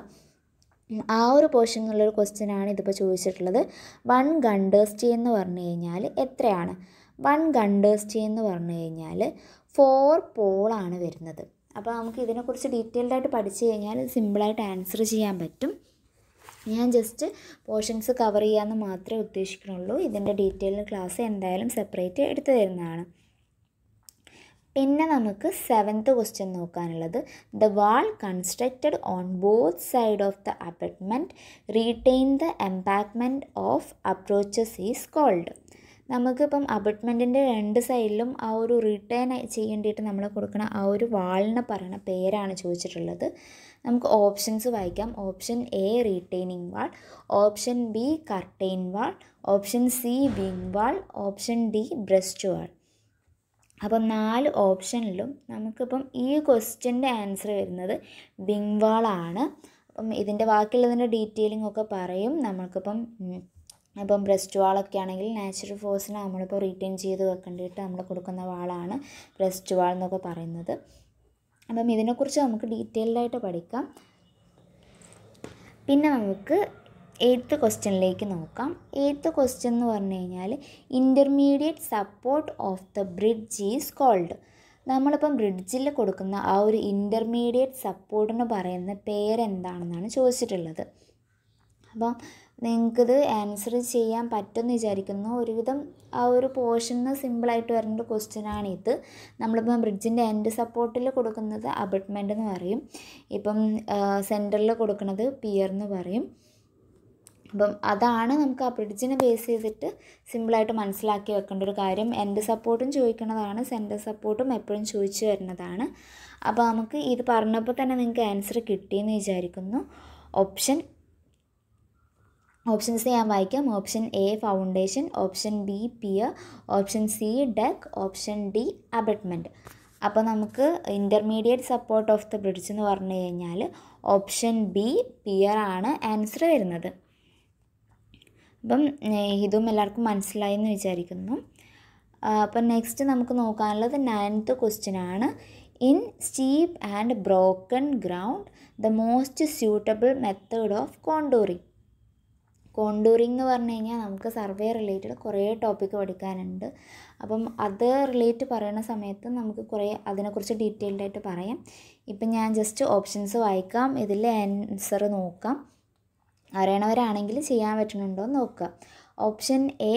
ആ ഒരു പോർഷനിലുള്ള ആണ് ഇതിപ്പോൾ ചോദിച്ചിട്ടുള്ളത് വൺ ടി എന്ന് പറഞ്ഞു കഴിഞ്ഞാൽ എത്രയാണ് വൺ ടി എന്ന് പറഞ്ഞു കഴിഞ്ഞാൽ ഫോർ പോളാണ് വരുന്നത് അപ്പോൾ നമുക്ക് ഇതിനെക്കുറിച്ച് ഡീറ്റെയിൽഡ് ആയിട്ട് പഠിച്ചു കഴിഞ്ഞാൽ സിമ്പിളായിട്ട് ആൻസർ ചെയ്യാൻ പറ്റും ഞാൻ ജസ്റ്റ് പോർഷൻസ് കവർ ചെയ്യാമെന്ന് മാത്രമേ ഉദ്ദേശിക്കുന്നുള്ളൂ ഇതിൻ്റെ ഡീറ്റെയിൽ ക്ലാസ് എന്തായാലും സെപ്പറേറ്റ് എടുത്തു തരുന്നതാണ് പിന്നെ നമുക്ക് സെവൻത്ത് ക്വസ്റ്റ്യൻ നോക്കാനുള്ളത് the wall constructed on both side of the abutment retain the embankment of approaches is called നമുക്കിപ്പം അബട്ട്മെൻറ്റിൻ്റെ രണ്ട് സൈഡിലും ആ ഒരു റിട്ടേൺ ചെയ്യേണ്ടിയിട്ട് നമ്മൾ കൊടുക്കണ ആ ഒരു വാളിനെ പറയണ പേരാണ് ചോദിച്ചിട്ടുള്ളത് നമുക്ക് ഓപ്ഷൻസ് വായിക്കാം option A retaining wall option B curtain wall option C wing wall option D breast wall അപ്പം നാല് ഓപ്ഷനിലും നമുക്കിപ്പം ഈ ക്വസ്റ്റ്യൻ്റെ ആൻസർ വരുന്നത് വിങ്വാളാണ് അപ്പം ഇതിൻ്റെ ബാക്കിയുള്ളതിൻ്റെ ഡീറ്റെയിലിംഗ് ഒക്കെ പറയും നമുക്കിപ്പം ഇപ്പം ബ്രസ്റ്റ് വാളൊക്കെ ആണെങ്കിൽ നാച്ചുറൽ ഫോഴ്സിനെ നമ്മളിപ്പോൾ റീറ്റെയിൻ ചെയ്ത് വെക്കേണ്ടിയിട്ട് നമ്മൾ കൊടുക്കുന്ന വാളാണ് ബ്രസ്റ്റ് വാൾ എന്നൊക്കെ പറയുന്നത് അപ്പം ഇതിനെക്കുറിച്ച് നമുക്ക് ഡീറ്റെയിൽഡായിട്ട് പഠിക്കാം പിന്നെ നമുക്ക് എയ്ത്ത് ക്വസ്റ്റ്യനിലേക്ക് നോക്കാം എയ്ത്ത് ക്വസ്റ്റ്യൻ എന്ന് പറഞ്ഞു കഴിഞ്ഞാൽ intermediate support of the bridge is called നമ്മളിപ്പം ബ്രിഡ്ജിൽ കൊടുക്കുന്ന ആ ഒരു ഇൻ്റർമീഡിയറ്റ് സപ്പോർട്ടിന് പറയുന്ന പേരെന്താണെന്നാണ് ചോദിച്ചിട്ടുള്ളത് അപ്പം നിങ്ങൾക്കിത് ആൻസർ ചെയ്യാൻ പറ്റുമെന്ന് വിചാരിക്കുന്നു ഒരുവിധം ആ ഒരു പോർഷന് സിമ്പിളായിട്ട് വരേണ്ട ക്വസ്റ്റ്യനാണ് ഇത് നമ്മളിപ്പം ബ്രിഡ്ജിൻ്റെ എൻഡ് സപ്പോർട്ടിൽ കൊടുക്കുന്നത് അബട്ട്മെൻ്റ് എന്ന് പറയും ഇപ്പം സെൻറ്ററിൽ കൊടുക്കുന്നത് പിയർ എന്ന് പറയും അപ്പം അതാണ് നമുക്ക് ആ ബ്രിഡ്ജിനെ ബേസ് ചെയ്തിട്ട് സിമ്പിളായിട്ട് മനസ്സിലാക്കി വെക്കേണ്ട ഒരു കാര്യം എൻ്റെ സപ്പോർട്ടും ചോദിക്കുന്നതാണ് സെൻറ്റർ സപ്പോർട്ടും എപ്പോഴും ചോദിച്ചു വരുന്നതാണ് അപ്പോൾ നമുക്ക് ഇത് പറഞ്ഞപ്പോൾ തന്നെ നിങ്ങൾക്ക് ആൻസർ കിട്ടിയെന്ന് വിചാരിക്കുന്നു ഓപ്ഷൻ ഓപ്ഷൻസ് ഞാൻ വായിക്കാം option A foundation option B pier option C deck option D abutment അപ്പോൾ നമുക്ക് intermediate support of the bridge എന്ന് പറഞ്ഞു കഴിഞ്ഞാൽ ഓപ്ഷൻ ബി പിയർ ആണ് ആൻസർ വരുന്നത് അപ്പം ഇതും എല്ലാവർക്കും മനസ്സിലായി എന്ന് വിചാരിക്കുന്നു അപ്പം നെക്സ്റ്റ് നമുക്ക് നോക്കാനുള്ളത് നയൻത്ത് ക്വസ്റ്റ്യൻ ആണ് in steep and broken ground the most suitable method of contouring contouring എന്ന് പറഞ്ഞു കഴിഞ്ഞാൽ നമുക്ക് സർവേ റിലേറ്റഡ് കുറേ ടോപ്പിക്ക് പഠിക്കാനുണ്ട് അപ്പം അത് റിലേറ്റ് പറയുന്ന സമയത്ത് നമുക്ക് കുറേ അതിനെക്കുറിച്ച് ഡീറ്റെയിൽഡായിട്ട് ആയിട്ട് പറയാം ഇപ്പം ഞാൻ ജസ്റ്റ് ഓപ്ഷൻസ് വായിക്കാം ഇതിൽ ആൻസർ നോക്കാം അറിയണവരാണെങ്കിൽ ചെയ്യാൻ പറ്റുന്നുണ്ടോ നോക്കുക option A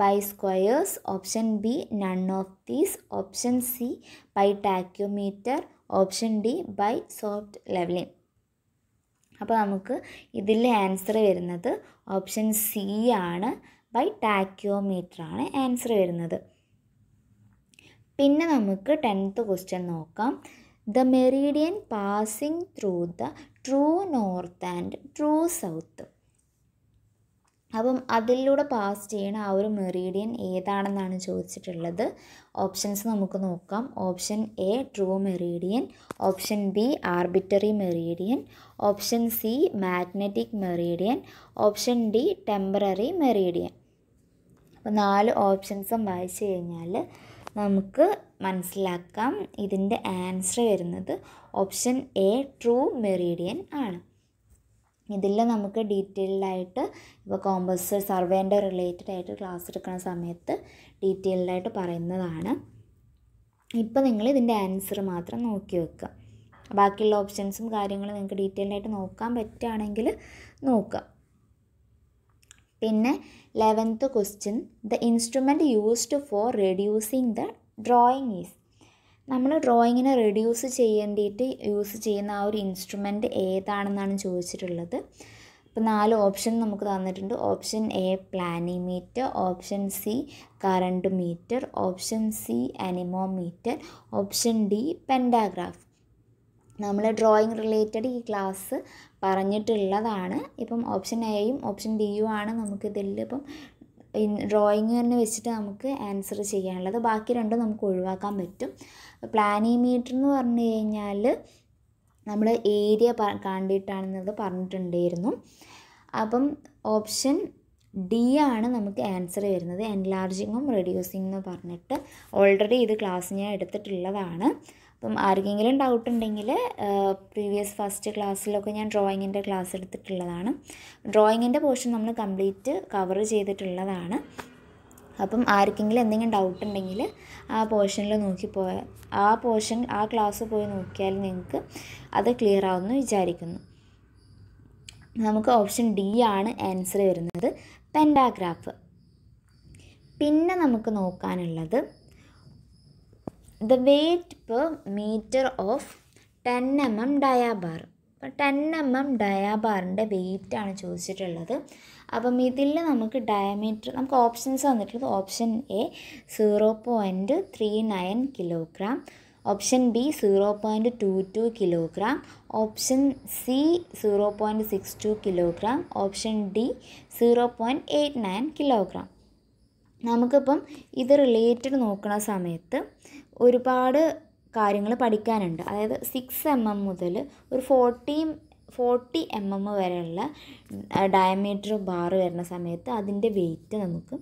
by squares option B none of these option C by tacheometer option D by soft levelling അപ്പോൾ നമുക്ക് ഇതിലെ ആൻസർ വരുന്നത് ഓപ്ഷൻ സി ആണ് ബൈ ടാക്യോമീറ്റർ ആണ് ആൻസർ വരുന്നത് പിന്നെ നമുക്ക് ടെൻത്ത് ക്വസ്റ്റ്യൻ നോക്കാം the meridian passing through the true north and true south അപ്പം അതിലൂടെ പാസ് ചെയ്യണ ആ ഒരു മെറീഡിയൻ ഏതാണെന്നാണ് ചോദിച്ചിട്ടുള്ളത് ഓപ്ഷൻസ് നമുക്ക് നോക്കാം option A true meridian option B arbitrary meridian option C magnetic meridian option D temporary meridian അപ്പോൾ നാല് ഓപ്ഷൻസും വായിച്ചു കഴിഞ്ഞാൽ നമുക്ക് മനസ്സിലാക്കാം ഇതിൻ്റെ ആൻസർ വരുന്നത് ഓപ്ഷൻ എ ട്രൂ മെറീഡിയൻ ആണ് ഇതിൽ നമുക്ക് ഡീറ്റെയിൽഡായിട്ട് ഇപ്പോൾ കോമ്പസ് സർവേൻ്റെ റിലേറ്റഡ് ആയിട്ട് ക്ലാസ് എടുക്കുന്ന സമയത്ത് ഡീറ്റെയിൽഡായിട്ട് പറയുന്നതാണ് ഇപ്പോൾ നിങ്ങൾ ഇതിൻ്റെ ആൻസർ മാത്രം നോക്കി വെക്കുക ബാക്കിയുള്ള ഓപ്ഷൻസും കാര്യങ്ങളും നിങ്ങൾക്ക് ഡീറ്റെയിൽഡായിട്ട് നോക്കാൻ പറ്റുകയാണെങ്കിൽ നോക്കുക പിന്നെ eleventh question the instrument used for reducing the drawing is നമ്മൾ ഡ്രോയിങ്ങിനെ റെഡ്യൂസ് ചെയ്യേണ്ടിയിട്ട് യൂസ് ചെയ്യുന്ന ആ ഒരു ഇൻസ്ട്രുമെൻ്റ് ഏതാണെന്നാണ് ചോദിച്ചിട്ടുള്ളത് അപ്പോൾ നാല് ഓപ്ഷൻ നമുക്ക് തന്നിട്ടുണ്ട് option A planimeter option C current meter option C anemometer option D pantograph നമ്മൾ ഡ്രോയിങ് റിലേറ്റഡ് ഈ ക്ലാസ് പറഞ്ഞിട്ടുള്ളതാണ് ഇപ്പം ഓപ്ഷൻ എയും ഓപ്ഷൻ ഡിയും ആണ് നമുക്കിതിൽ ഇപ്പം ഡ്രോയിങ് തന്നെ വെച്ചിട്ട് നമുക്ക് ആൻസർ ചെയ്യാനുള്ളത് ബാക്കി രണ്ടും നമുക്ക് ഒഴിവാക്കാൻ പറ്റും പ്ലാനിമീറ്റർ എന്ന് പറഞ്ഞു കഴിഞ്ഞാൽ നമ്മൾ ഏരിയ കണ്ടിട്ടാണെന്നത് പറഞ്ഞിട്ടുണ്ടായിരുന്നു അപ്പം ഓപ്ഷൻ ഡി ആണ് നമുക്ക് ആൻസർ വരുന്നത് എൻലാർജിങ്ങും റെഡ്യൂസിങ്ങും എന്ന് പറഞ്ഞിട്ട് ഓൾറെഡി ഇത് ക്ലാസ് ഞാൻ എടുത്തിട്ടുള്ളതാണ് അപ്പം ആർക്കെങ്കിലും ഡൗട്ട് ഉണ്ടെങ്കിൽ പ്രീവിയസ് ഫസ്റ്റ് ക്ലാസ്സിലൊക്കെ ഞാൻ ഡ്രോയിങ്ങിൻ്റെ ക്ലാസ് എടുത്തിട്ടുള്ളതാണ് ഡ്രോയിങ്ങിൻ്റെ പോർഷൻ നമ്മൾ കംപ്ലീറ്റ് കവർ ചെയ്തിട്ടുള്ളതാണ് അപ്പം ആർക്കെങ്കിലും എന്തെങ്കിലും ഡൗട്ട് ഉണ്ടെങ്കിൽ ആ പോർഷനിൽ നോക്കി പോയ ആ പോർഷൻ ആ ക്ലാസ് പോയി നോക്കിയാൽ നിങ്ങൾക്ക് അത് ക്ലിയർ ആവുമെന്ന് വിചാരിക്കുന്നു നമുക്ക് ഓപ്ഷൻ ഡി ആണ് ആൻസർ വരുന്നത് പെൻഡാഗ്രാഫ് പിന്നെ നമുക്ക് നോക്കാനുള്ളത് the weight per metre of ten M M dia bar അപ്പം ടെൻ എം എം ഡയാബാറിൻ്റെ വെയ്റ്റ് ആണ് ചോദിച്ചിട്ടുള്ളത് അപ്പം ഇതിൽ നമുക്ക് ഡയമീറ്റർ നമുക്ക് ഓപ്ഷൻസ് വന്നിട്ടുള്ളത് option A zero point three nine kilogram option B zero point two two kilogram option C zero point six two kilogram option D zero point eight nine kilogram നമുക്കിപ്പം ഇത് related നോക്കുന്ന സമയത്ത് ഒരുപാട് കാര്യങ്ങൾ പഠിക്കാനുണ്ട് അതായത് സിക്സ് എം എം മുതൽ ഒരു ഫോർട്ടീൻ ഫോർട്ടി എം എം വരെയുള്ള ഡയമീറ്റർ ബാർ വരുന്ന സമയത്ത് അതിൻ്റെ വെയ്റ്റ് നമുക്ക്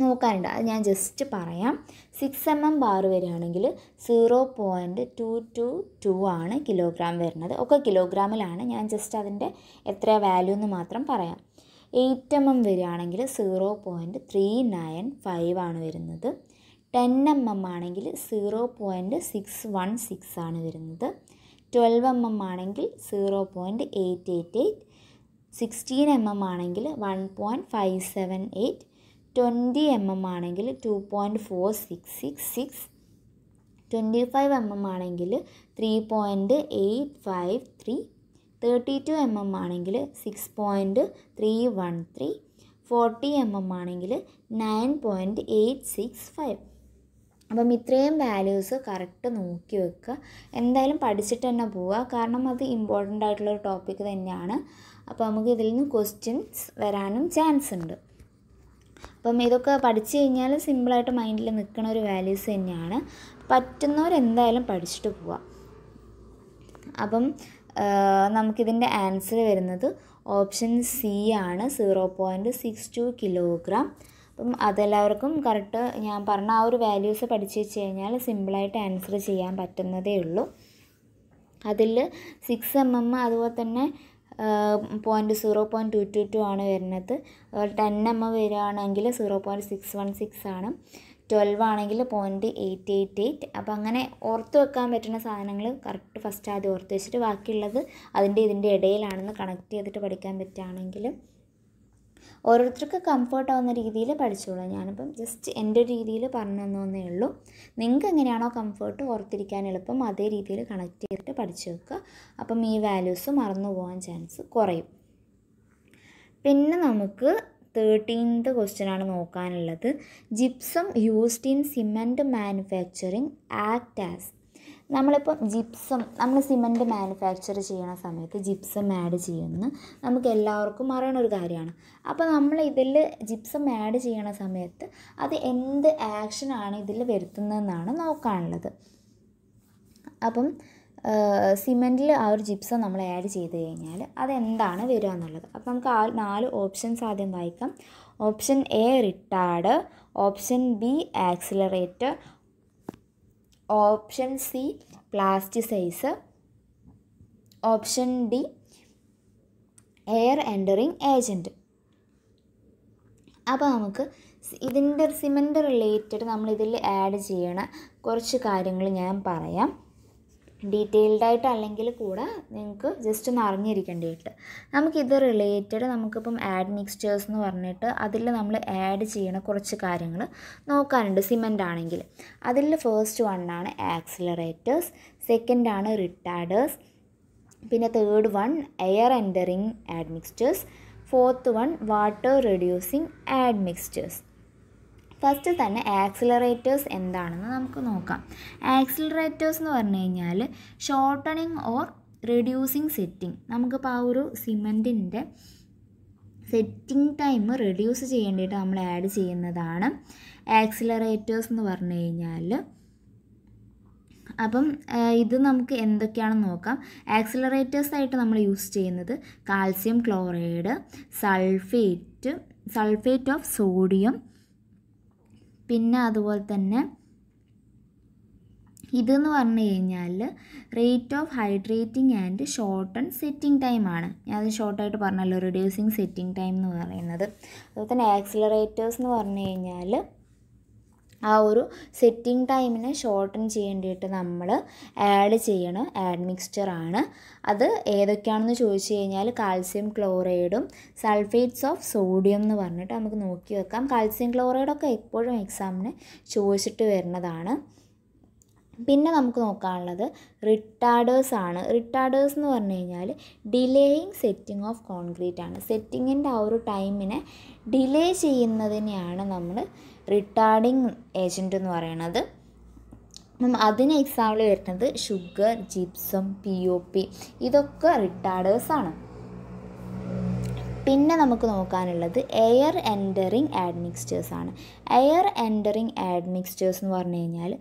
നോക്കാനുണ്ട് അത് ഞാൻ ജസ്റ്റ് പറയാം സിക്സ് എം എം ബാർ വരികയാണെങ്കിൽ zero point two two two ആണ് കിലോഗ്രാം വരുന്നത് ഒക്കെ കിലോഗ്രാമിലാണ് ഞാൻ ജസ്റ്റ് അതിൻ്റെ എത്ര വാല്യൂ എന്ന് മാത്രം പറയാം എയ്റ്റ് എം എം വരികയാണെങ്കിൽ zero point three nine five ആണ് വരുന്നത് ടെൻ എം എം ആണെങ്കിൽ zero point six one six ആണ് വരുന്നത് ട്വൽവ് എം എം ആണെങ്കിൽ zero point eight eight eight sixteen M M ആണെങ്കിൽ one point five seven eight twenty M M ആണെങ്കിൽ two point four six six six twenty five M M ആണെങ്കിൽ three point eight five three thirty two M M ആണെങ്കിൽ six point three one three forty M M ആണെങ്കിൽ nine point eight six five അപ്പം ഇത്രയും values correct നോക്കി വെക്കുക എന്തായാലും പഠിച്ചിട്ട് തന്നെ പോവുക കാരണം അത് ഇമ്പോർട്ടൻ്റ് ആയിട്ടുള്ള ഒരു ടോപ്പിക്ക് തന്നെയാണ് അപ്പോൾ നമുക്ക് ഇതിൽ നിന്ന് ക്വസ്റ്റ്യൻസ് വരാനും ചാൻസ് ഉണ്ട് അപ്പം ഇതൊക്കെ പഠിച്ചു കഴിഞ്ഞാൽ സിമ്പിളായിട്ട് മൈൻഡിൽ നിൽക്കുന്ന ഒരു വാല്യൂസ് തന്നെയാണ് പറ്റുന്നവരെന്തായാലും പഠിച്ചിട്ട് പോവുക അപ്പം നമുക്കിതിൻ്റെ ആൻസർ വരുന്നത് ഓപ്ഷൻ സി ആണ് zero point six two kilogram അപ്പം അതെല്ലാവർക്കും കറക്റ്റ് ഞാൻ പറഞ്ഞ ആ ഒരു വാല്യൂസ് പഠിച്ചു വെച്ച് കഴിഞ്ഞാൽ സിമ്പിളായിട്ട് ആൻസർ ചെയ്യാൻ പറ്റുന്നതേ ഉള്ളൂ അതിൽ സിക്സ് എം എം അതുപോലെ തന്നെ point zero point two two two ആണ് വരുന്നത് അതുപോലെ ടെൻ എം എം വരികയാണെങ്കിൽ zero point six one six ആണ് ട്വൽവ് ആണെങ്കിൽ പോയിൻറ്റ് എയ്റ്റ് എയ്റ്റ് എയ്റ്റ് അപ്പോൾ അങ്ങനെ ഓർത്ത് വെക്കാൻ പറ്റുന്ന സാധനങ്ങൾ കറക്റ്റ് ഫസ്റ്റ് ആദ്യം ഓർത്ത് വെച്ചിട്ട് ബാക്കിയുള്ളത് അതിൻ്റെ ഇതിൻ്റെ ഇടയിലാണെന്ന് കണക്ട് ചെയ്തിട്ട് പഠിക്കാൻ പറ്റുകയാണെങ്കിൽ ഓരോരുത്തർക്ക് കംഫർട്ട് ആവുന്ന രീതിയിൽ പഠിച്ചോളാം ഞാനിപ്പം ജസ്റ്റ് എൻ്റെ രീതിയിൽ പറഞ്ഞു തന്നേ ഉള്ളൂ നിങ്ങൾക്ക് എങ്ങനെയാണോ കംഫർട്ട് ഓർത്തിരിക്കാൻ എളുപ്പം അതേ രീതിയിൽ കണക്ട് ചെയ്തിട്ട് പഠിച്ചു വെക്കുക അപ്പം ഈ വാല്യൂസ് മറന്നു പോകാൻ ചാൻസ് കുറയും പിന്നെ നമുക്ക് തേർട്ടീൻത് ക്വസ്റ്റ്യനാണ് നോക്കാനുള്ളത് gypsum used in cement manufacturing act as നമ്മളിപ്പം ജിപ്സം നമ്മൾ സിമൻറ്റ് മാനുഫാക്ചർ ചെയ്യണ സമയത്ത് ജിപ്സം ആഡ് ചെയ്യുമെന്ന് നമുക്ക് എല്ലാവർക്കും അറിയണ ഒരു കാര്യമാണ് അപ്പോൾ നമ്മൾ ഇതിൽ ജിപ്സം ആഡ് ചെയ്യണ സമയത്ത് അത് എന്ത് ആക്ഷനാണ് ഇതിൽ വരുത്തുന്നതെന്നാണ് നോക്കാനുള്ളത് അപ്പം സിമെൻറ്റിൽ ആ ഒരു ജിപ്സം നമ്മൾ ആഡ് ചെയ്ത് കഴിഞ്ഞാൽ അതെന്താണ് വരിക എന്നുള്ളത് അപ്പോൾ നമുക്ക് ആ നാല് ഓപ്ഷൻസ് ആദ്യം വായിക്കാം option A retard option B accelerate option C plasticize option D air entering agent അപ്പോൾ നമുക്ക് ഇതിൻ്റെ സിമൻ്റ് റിലേറ്റഡ് നമ്മൾ ആഡ് ചെയ്യണ കുറച്ച് കാര്യങ്ങൾ ഞാൻ പറയാം ഡീറ്റെയിൽഡ് ആയിട്ട് അല്ലെങ്കിൽ കൂടെ നിങ്ങൾക്ക് ജസ്റ്റ് ഒന്ന് അറിഞ്ഞിരിക്കേണ്ടിയിട്ട് നമുക്കിത് റിലേറ്റഡ് നമുക്കിപ്പം ആഡ് മിക്സ്ചേഴ്സ് എന്ന് പറഞ്ഞിട്ട് അതിൽ നമ്മൾ ആഡ് ചെയ്യണ കുറച്ച് കാര്യങ്ങൾ നോക്കാനുണ്ട് സിമെൻ്റ് ആണെങ്കിൽ അതിൽ ഫസ്റ്റ് വണ്ണാണ് ആക്സിലറേറ്റേഴ്സ് സെക്കൻഡ് ആണ് റിട്ടാഡേഴ്സ് പിന്നെ third one air entering admixtures fourth one water reducing admixtures first തന്നെ ആക്സിലറേറ്റേഴ്സ് എന്താണെന്ന് നമുക്ക് നോക്കാം ആക്സിലറേറ്റേഴ്സ് എന്ന് പറഞ്ഞു കഴിഞ്ഞാൽ ഷോർട്ടണിങ് ഓർ റെഡ്യൂസിങ് സെറ്റിംഗ് നമുക്കിപ്പോൾ ആ ഒരു സിമെൻറ്റിൻ്റെ സെറ്റിംഗ് ടൈം റെഡ്യൂസ് ചെയ്യേണ്ടിയിട്ട് നമ്മൾ ആഡ് ചെയ്യുന്നതാണ് ആക്സിലറേറ്റേഴ്സ് എന്ന് പറഞ്ഞു കഴിഞ്ഞാൽ അപ്പം ഇത് നമുക്ക് എന്തൊക്കെയാണെന്ന് നോക്കാം ആക്സിലറേറ്റേഴ്സ് ആയിട്ട് നമ്മൾ യൂസ് ചെയ്യുന്നത് calcium chloride sulphate sulphate of sodium പിന്നെ അതുപോലെ തന്നെ ഇതെന്ന് പറഞ്ഞു കഴിഞ്ഞാൽ rate of hydrating and shorten setting time ആണ് ഞാൻ അത് ഷോർട്ടായിട്ട് പറഞ്ഞല്ലോ റിഡ്യൂസിങ് സെറ്റിംഗ് ടൈം എന്ന് പറയുന്നത് അതുപോലെ തന്നെ ആക്സിലറേറ്റേഴ്സ് എന്ന് പറഞ്ഞു കഴിഞ്ഞാൽ ആ ഒരു സെറ്റിംഗ് ടൈമിനെ ഷോർട്ടൺ ചെയ്യേണ്ടിയിട്ട് നമ്മൾ ആഡ് ചെയ്യണം ആഡ് മിക്സ്ചറാണ് അത് ഏതൊക്കെയാണെന്ന് ചോദിച്ചു കഴിഞ്ഞാൽ കാൽസ്യം ക്ലോറൈഡും സൾഫേറ്റ്സ് ഓഫ് സോഡിയം എന്ന് പറഞ്ഞിട്ട് നമുക്ക് നോക്കി വെക്കാം കാൽസ്യം ക്ലോറൈഡൊക്കെ എപ്പോഴും എക്സാമിന് ചോദിച്ചിട്ട് വരുന്നതാണ് പിന്നെ നമുക്ക് നോക്കാനുള്ളത് റിട്ടാർഡേഴ്സ് ആണ് റിട്ടാർഡേഴ്സ് എന്ന് പറഞ്ഞു കഴിഞ്ഞാൽ ഡിലേയിങ് സെറ്റിംഗ് ഓഫ് കോൺക്രീറ്റ് ആണ് സെറ്റിങ്ങിൻ്റെ ആ ഒരു ടൈമിനെ ഡിലേ ചെയ്യുന്നതിനെയാണ് നമ്മൾ റിട്ടാർഡിങ് ഏജൻറ്റ് എന്ന് പറയണത് അതിന് എക്സാമ്പിൾ വരുന്നത് sugar gypsum P O P ഇതൊക്കെ റിട്ടാർഡേഴ്സാണ് പിന്നെ നമുക്ക് നോക്കാനുള്ളത് എയർ എൻറ്ററിങ് ആഡ്മിക്സ്റ്റേഴ്സ് ആണ് എയർ എൻറ്ററിങ് ആഡ്മിക്സ്റ്റേഴ്സ് എന്ന് പറഞ്ഞു കഴിഞ്ഞാൽ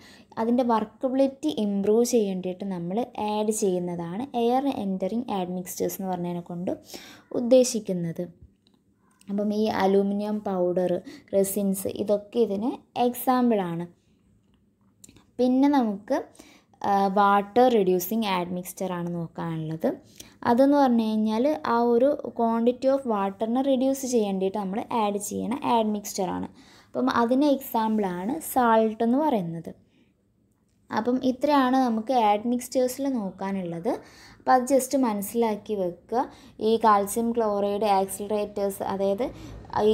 അതിൻ്റെ വർക്കബിലിറ്റി ഇമ്പ്രൂവ് ചെയ്യേണ്ടിയിട്ട് നമ്മൾ ആഡ് ചെയ്യുന്നതാണ് എയർ എൻറ്ററിങ് ആഡ്മിക്സ്റ്റേഴ്സ് എന്ന് പറഞ്ഞതിനെ കൊണ്ട് ഉദ്ദേശിക്കുന്നത് അപ്പം ഈ അലൂമിനിയം പൗഡർ റെസിൻസ് ഇതൊക്കെ ഇതിന് എക്സാമ്പിളാണ് പിന്നെ നമുക്ക് വാട്ടർ റിഡ്യൂസിങ് ആഡ് ആണ് നോക്കാനുള്ളത് അതെന്ന് പറഞ്ഞു കഴിഞ്ഞാൽ ആ ഒരു ക്വാണ്ടിറ്റി ഓഫ് വാട്ടറിനെ റിഡ്യൂസ് ചെയ്യേണ്ടിയിട്ട് നമ്മൾ ആഡ് ചെയ്യണ ആഡ് മിക്സ്ചറാണ് അപ്പം അതിന് എക്സാമ്പിളാണ് സാൾട്ട് എന്ന് പറയുന്നത് അപ്പം ഇത്രയാണ് നമുക്ക് ആഡ്മിക്സ്റ്റേഴ്സിൽ നോക്കാനുള്ളത് അപ്പോൾ അത് ജസ്റ്റ് മനസ്സിലാക്കി വെക്കുക ഈ കാൽസ്യം ക്ലോറൈഡ് ആക്സിലറേറ്റേഴ്സ് അതായത്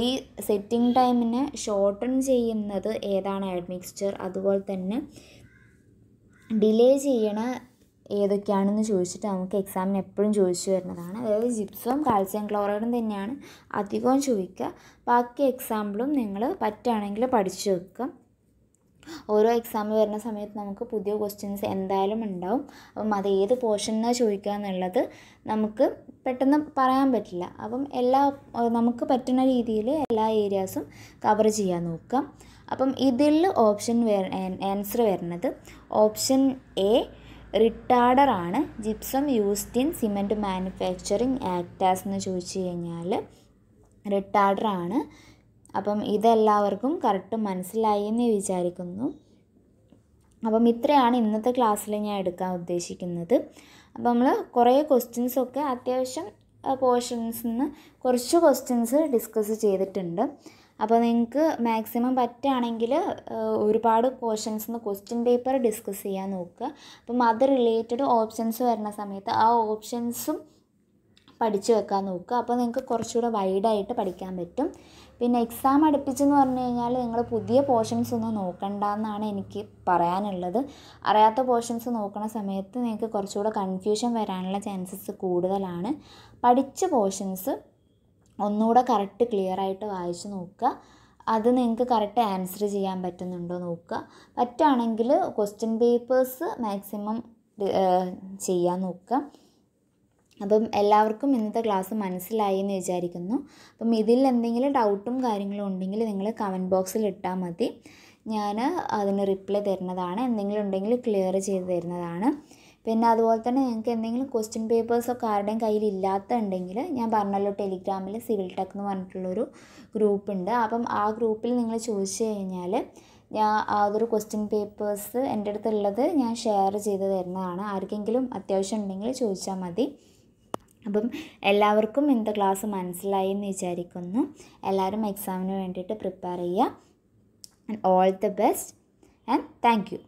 ഈ സെറ്റിംഗ് ടൈമിനെ ഷോർട്ടൺ ചെയ്യുന്നത് ഏതാണ് ആഡ്മിക്സ്ചർ അതുപോലെ തന്നെ ഡിലേ ചെയ്യണ ഏതൊക്കെയാണെന്ന് ചോദിച്ചിട്ട് നമുക്ക് എക്സാമിന് എപ്പോഴും ചോദിച്ചു വരുന്നതാണ് അതായത് ജിപ്സും കാൽസ്യം ക്ലോറൈഡും തന്നെയാണ് അധികവും ചോദിക്കുക ബാക്കി എക്സാമ്പിളും നിങ്ങൾ പറ്റുകയാണെങ്കിൽ പഠിച്ചു വെക്കുക ഓരോ എക്സാം വരുന്ന സമയത്ത് നമുക്ക് പുതിയ ക്വസ്റ്റ്യൻസ് എന്തായാലും ഉണ്ടാവും അപ്പം അത് ഏത് പോർഷനാണ് ചോദിക്കുക എന്നുള്ളത് നമുക്ക് പെട്ടെന്ന് പറയാൻ പറ്റില്ല അപ്പം എല്ലാ നമുക്ക് പറ്റുന്ന രീതിയിൽ എല്ലാ ഏരിയാസും കവർ ചെയ്യാൻ നോക്കാം അപ്പം ഇതിൽ ഓപ്ഷൻ വര ആൻസർ വരുന്നത് ഓപ്ഷൻ എ റിട്ടാർഡർ ആണ് gypsum used in cement manufacturing act as എന്ന് ചോദിച്ചു കഴിഞ്ഞാൽ റിട്ടാർഡർ ആണ് അപ്പം ഇതെല്ലാവർക്കും കറക്റ്റ് മനസ്സിലായി എന്ന് വിചാരിക്കുന്നു അപ്പം ഇത്രയാണ് ഇന്നത്തെ ക്ലാസ്സിൽ ഞാൻ എടുക്കാൻ ഉദ്ദേശിക്കുന്നത് അപ്പം നമ്മൾ കുറേ ക്വസ്റ്റ്യൻസൊക്കെ അത്യാവശ്യം പോർഷൻസിൽ നിന്ന് കുറച്ച് ക്വസ്റ്റ്യൻസ് ഡിസ്കസ് ചെയ്തിട്ടുണ്ട് അപ്പോൾ നിങ്ങൾക്ക് മാക്സിമം പറ്റുകയാണെങ്കിൽ ഒരുപാട് പോർഷൻസ് നിന്ന് ക്വസ്റ്റ്യൻ പേപ്പർ ഡിസ്കസ് ചെയ്യാൻ നോക്കുക അപ്പം അത് റിലേറ്റഡ് ഓപ്ഷൻസ് വരുന്ന സമയത്ത് ആ ഓപ്ഷൻസും പഠിച്ചു വെക്കാൻ നോക്കുക അപ്പോൾ നിങ്ങൾക്ക് കുറച്ചുകൂടെ വൈഡായിട്ട് പഠിക്കാൻ പറ്റും പിന്നെ എക്സാം അടുപ്പിച്ചെന്ന് പറഞ്ഞു കഴിഞ്ഞാൽ നിങ്ങൾ പുതിയ പോർഷൻസ് ഒന്നും നോക്കണ്ട എന്നാണ് എനിക്ക് പറയാനുള്ളത് അറിയാത്ത പോർഷൻസ് നോക്കുന്ന സമയത്ത് നിങ്ങൾക്ക് കുറച്ചുകൂടെ കൺഫ്യൂഷൻ വരാനുള്ള ചാൻസസ് കൂടുതലാണ് പഠിച്ച പോർഷൻസ് ഒന്നുകൂടെ കറക്റ്റ് ക്ലിയർ ആയിട്ട് വായിച്ച് നോക്കുക അത് നിങ്ങൾക്ക് കറക്റ്റ് ആൻസർ ചെയ്യാൻ പറ്റുന്നുണ്ടോ നോക്കുക പറ്റുകയാണെങ്കിൽ ക്വസ്റ്റ്യൻ പേപ്പേഴ്സ് മാക്സിമം ചെയ്യാൻ നോക്കുക അപ്പം എല്ലാവർക്കും ഇന്നത്തെ ക്ലാസ് മനസ്സിലായി എന്ന് വിചാരിക്കുന്നു അപ്പം ഇതിൽ എന്തെങ്കിലും ഡൗട്ടും കാര്യങ്ങളും ഉണ്ടെങ്കിൽ നിങ്ങൾ കമൻറ്റ് ബോക്സിൽ ഇട്ടാൽ മതി ഞാൻ അതിന് റിപ്ലൈ തരുന്നതാണ് എന്തെങ്കിലും ഉണ്ടെങ്കിൽ ക്ലിയർ ചെയ്ത് തരുന്നതാണ് പിന്നെ അതുപോലെ തന്നെ നിങ്ങൾക്ക് എന്തെങ്കിലും ക്വസ്റ്റ്യൻ പേപ്പേഴ്സൊക്കെ ആരുടെയും കയ്യിൽ ഇല്ലാത്തതുണ്ടെങ്കിൽ ഞാൻ പറഞ്ഞല്ലോ ടെലിഗ്രാമിൽ സിവിൽ ടെക് എന്ന് പറഞ്ഞിട്ടുള്ളൊരു ഗ്രൂപ്പ് ഉണ്ട് അപ്പം ആ ഗ്രൂപ്പിൽ നിങ്ങൾ ചോദിച്ചു കഴിഞ്ഞാൽ ഞാൻ അതൊരു ക്വസ്റ്റ്യൻ പേപ്പേഴ്സ് എൻ്റെ അടുത്തുള്ളത് ഞാൻ ഷെയർ ചെയ്ത് തരുന്നതാണ് ആർക്കെങ്കിലും അത്യാവശ്യം ഉണ്ടെങ്കിൽ ചോദിച്ചാൽ മതി അപ്പം എല്ലാവർക്കും ഇന്നത്തെ ക്ലാസ് മനസ്സിലായി എന്ന് വിചാരിക്കുന്നു എല്ലാവരും എക്സാമിന് വേണ്ടിയിട്ട് പ്രിപ്പയർ ചെയ്യുക and all the best and thank U